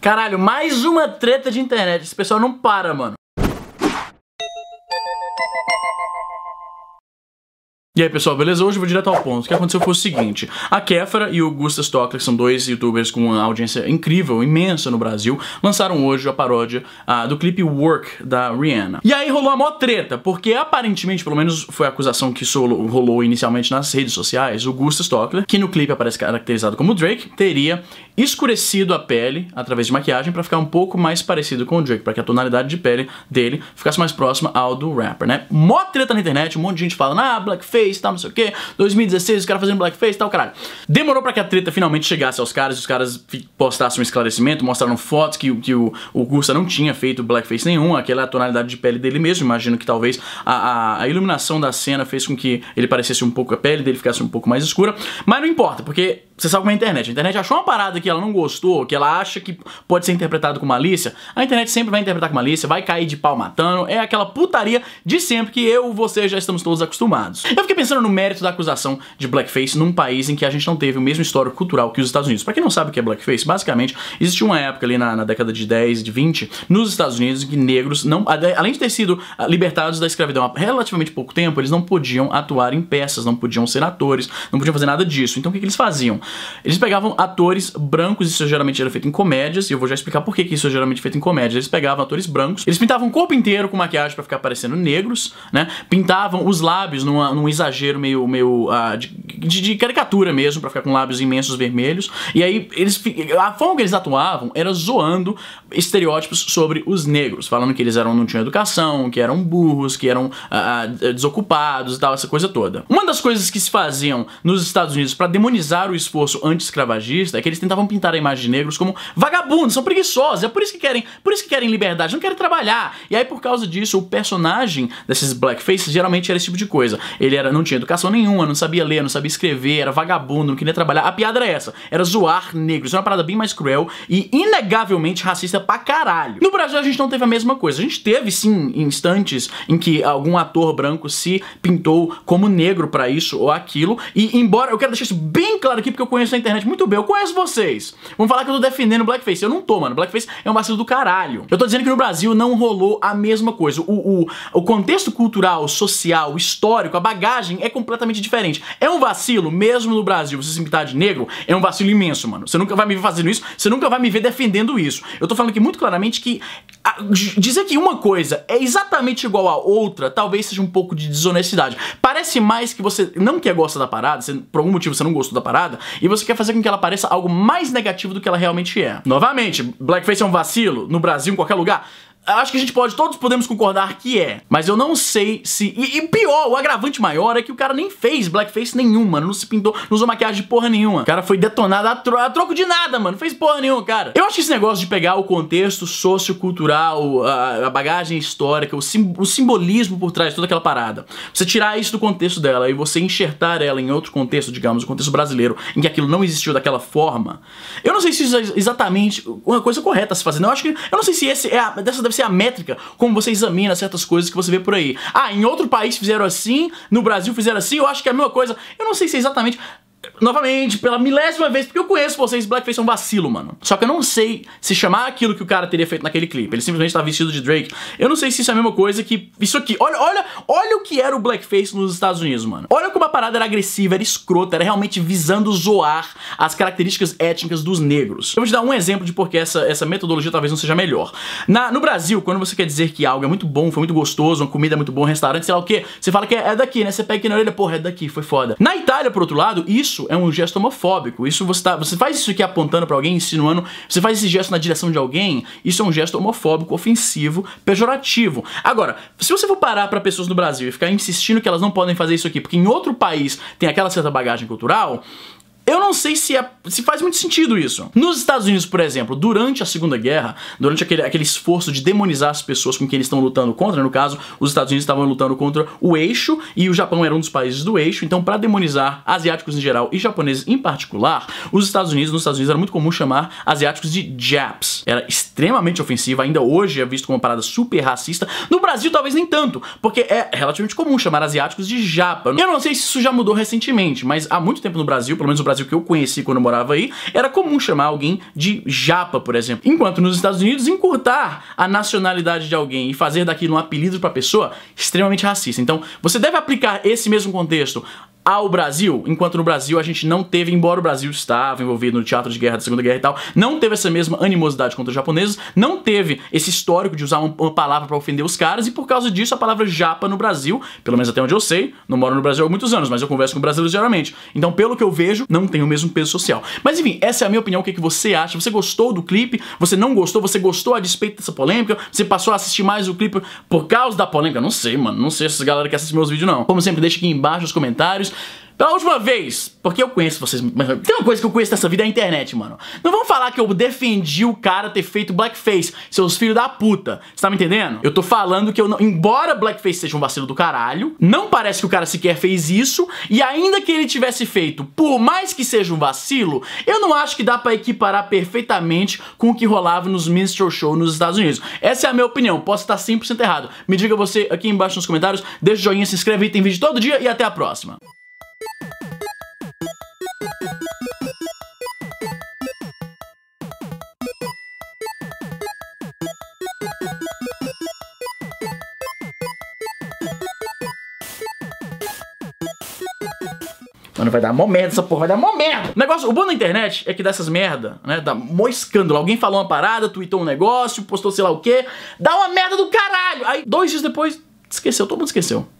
Caralho, mais uma treta de internet. Esse pessoal não para, mano. E aí pessoal, beleza? Hoje eu vou direto ao ponto. O que aconteceu foi o seguinte: a Kefra e o Gusta Stockler, que são dois youtubers com uma audiência incrível, imensa no Brasil, lançaram hoje a paródia uh, do clipe Work da Rihanna. E aí rolou a mó treta, porque aparentemente, pelo menos foi a acusação que solo, rolou inicialmente nas redes sociais, o Gusta Stockler, que no clipe aparece caracterizado como Drake, teria escurecido a pele através de maquiagem para ficar um pouco mais parecido com o Drake, para que a tonalidade de pele dele ficasse mais próxima ao do rapper, né? Mó treta na internet, um monte de gente fala, ah, blackface blackface, tal, não sei o que. 2016, os caras fazendo blackface, tal, caralho. Demorou pra que a treta finalmente chegasse aos caras, os caras postassem um esclarecimento, mostraram fotos que, que o, o Gusta não tinha feito blackface nenhum, aquela é a tonalidade de pele dele mesmo. Imagino que talvez a, a, a iluminação da cena fez com que ele parecesse um pouco, a pele dele ficasse um pouco mais escura. Mas não importa, porque você sabe como é a internet. A internet achou uma parada que ela não gostou, que ela acha que pode ser interpretado com malícia, a internet sempre vai interpretar com malícia, vai cair de pau matando, é aquela putaria de sempre que eu e você já estamos todos acostumados. Eu fiquei pensando no mérito da acusação de blackface num país em que a gente não teve o mesmo histórico cultural que os Estados Unidos. Pra quem não sabe o que é blackface, basicamente, existiu uma época ali na, na década de 10, de 20, nos Estados Unidos, em que negros, não, além de ter sido ah, libertados da escravidão há relativamente pouco tempo, eles não podiam atuar em peças, não podiam ser atores, não podiam fazer nada disso. Então o que, que eles faziam? Eles pegavam atores brancos, isso geralmente era feito em comédias, e eu vou já explicar por que isso é geralmente feito em comédias. Eles pegavam atores brancos, eles pintavam o corpo inteiro com maquiagem para ficar parecendo negros, né? Pintavam os lábios numa, num exagero meio, meio uh, de de, de caricatura mesmo, para ficar com lábios imensos vermelhos. E aí, eles, a forma que eles atuavam era zoando estereótipos sobre os negros, falando que eles eram, não tinham educação, que eram burros, que eram ah, ah, desocupados e tal, essa coisa toda. Uma das coisas que se faziam nos Estados Unidos para demonizar o esforço anti-escravagista é que eles tentavam pintar a imagem de negros como vagabundos, são preguiçosos, é por isso que querem, por isso que querem liberdade, não querem trabalhar. E aí, por causa disso, o personagem desses blackface geralmente era esse tipo de coisa. Ele era, não tinha educação nenhuma, não sabia ler, não sabia escrever, era vagabundo, não queria trabalhar. A piada era essa, era zoar negros. Era é uma parada bem mais cruel e inegavelmente racista pra caralho. No Brasil a gente não teve a mesma coisa. A gente teve sim instantes em que algum ator branco se pintou como negro para isso ou aquilo. E embora eu quero deixar isso bem claro aqui porque eu conheço a internet muito bem, eu conheço vocês. Vão falar que eu tô defendendo blackface. Eu não tô, mano. Blackface é um vacilo do caralho. Eu tô dizendo que no Brasil não rolou a mesma coisa. O, o, o contexto cultural, social, histórico, a bagagem é completamente diferente. É um vacilo vacilo, mesmo no Brasil, você se pintar de negro, é um vacilo imenso, mano. Você nunca vai me ver fazendo isso, você nunca vai me ver defendendo isso. Eu tô falando aqui muito claramente que a, dizer que uma coisa é exatamente igual a outra, talvez seja um pouco de desonestidade. Parece mais que você não quer gostar da parada, você, por algum motivo você não gostou da parada, e você quer fazer com que ela pareça algo mais negativo do que ela realmente é. Novamente, blackface é um vacilo no Brasil, em qualquer lugar acho que a gente pode, todos podemos concordar que é. Mas eu não sei se. E, e, pior, o agravante maior é que o cara nem fez blackface nenhum, mano. Não se pintou, não usou maquiagem de porra nenhuma. O cara foi detonado a, tro a troco de nada, mano. Não fez porra nenhuma, cara. Eu acho que esse negócio de pegar o contexto sociocultural, a, a bagagem histórica, o, sim, o simbolismo por trás de toda aquela parada. Você tirar isso do contexto dela e você enxertar ela em outro contexto, digamos, o contexto brasileiro, em que aquilo não existiu daquela forma. Eu não sei se isso é exatamente uma coisa correta a se fazer. Não, eu acho que. Eu não sei se esse é a, dessa deve ser a métrica como você examina certas coisas que você vê por aí. Ah, em outro país fizeram assim, no Brasil fizeram assim, eu acho que é a mesma coisa. Eu não sei se é exatamente novamente, pela milésima vez, porque eu conheço vocês, Blackface é um vacilo, mano. Só que eu não sei se chamar aquilo que o cara teria feito naquele clipe. Ele simplesmente tá vestido de Drake. Eu não sei se isso é a mesma coisa que isso aqui. Olha, olha, olha o que era o Blackface nos Estados Unidos, mano. Olha como a parada era agressiva, era escrota, era realmente visando zoar as características étnicas dos negros. Eu vou te dar um exemplo de porque essa, essa metodologia talvez não seja melhor. Na, no Brasil, quando você quer dizer que algo é muito bom, foi muito gostoso, uma comida é muito bom um restaurante, sei lá o quê, você fala que é, é daqui, né? Você pega aqui na orelha, porra, é daqui, foi foda. Na Itália, por outro lado, isso isso é um gesto homofóbico. Isso você tá, você faz isso aqui apontando para alguém, insinuando, você faz esse gesto na direção de alguém, isso é um gesto homofóbico, ofensivo, pejorativo. Agora, se você for parar para pessoas no Brasil e ficar insistindo que elas não podem fazer isso aqui, porque em outro país tem aquela certa bagagem cultural, eu não sei se, é, se faz muito sentido isso. Nos Estados Unidos, por exemplo, durante a Segunda Guerra, durante aquele, aquele esforço de demonizar as pessoas com quem eles estão lutando contra, no caso, os Estados Unidos estavam lutando contra o eixo e o Japão era um dos países do eixo, então para demonizar asiáticos em geral e japoneses em particular, os Estados Unidos, nos Estados Unidos era muito comum chamar asiáticos de Japs. Era extremamente ofensivo, ainda hoje é visto como uma parada super racista. No Brasil talvez nem tanto, porque é relativamente comum chamar asiáticos de japa. Eu não sei se isso já mudou recentemente, mas há muito tempo no Brasil, pelo menos no Brasil Brasil que eu conheci quando eu morava aí, era comum chamar alguém de japa, por exemplo. Enquanto nos Estados Unidos, encurtar a nacionalidade de alguém e fazer daquilo um apelido pra pessoa, extremamente racista. Então, você deve aplicar esse mesmo contexto ao Brasil, enquanto no Brasil a gente não teve, embora o Brasil estava envolvido no teatro de guerra da Segunda Guerra e tal, não teve essa mesma animosidade contra os japoneses, não teve esse histórico de usar uma palavra para ofender os caras, e por causa disso a palavra japa no Brasil, pelo menos até onde eu sei, não moro no Brasil há muitos anos, mas eu converso com brasileiros diariamente. Então, pelo que eu vejo, não tem o mesmo peso social. Mas enfim, essa é a minha opinião, o que, é que você acha? Você gostou do clipe? Você não gostou? Você gostou a despeito dessa polêmica? Você passou a assistir mais o clipe por causa da polêmica? Não sei, mano, não sei se essas galera que assistir meus vídeos não. Como sempre, deixa aqui embaixo nos comentários pela última vez, porque eu conheço vocês, mas tem uma coisa que eu conheço dessa vida é a internet, mano. Não vão falar que eu defendi o cara ter feito blackface, seus filhos da puta. Você tá me entendendo? Eu tô falando que eu não, embora blackface seja um vacilo do caralho, não parece que o cara sequer fez isso, e ainda que ele tivesse feito, por mais que seja um vacilo, eu não acho que dá para equiparar perfeitamente com o que rolava nos minstrel show nos Estados Unidos. Essa é a minha opinião, posso estar 100% errado. Me diga você aqui embaixo nos comentários, deixa o joinha, se inscreve aí, tem vídeo todo dia e até a próxima. Mano, vai dar mó merda essa porra, vai dar mó merda. O negócio, o bom da internet é que dessas merda, né? Dá mó escândalo. Alguém falou uma parada, tweetou um negócio, postou sei lá o quê. Dá uma merda do caralho. Aí, dois dias depois, esqueceu, todo mundo esqueceu.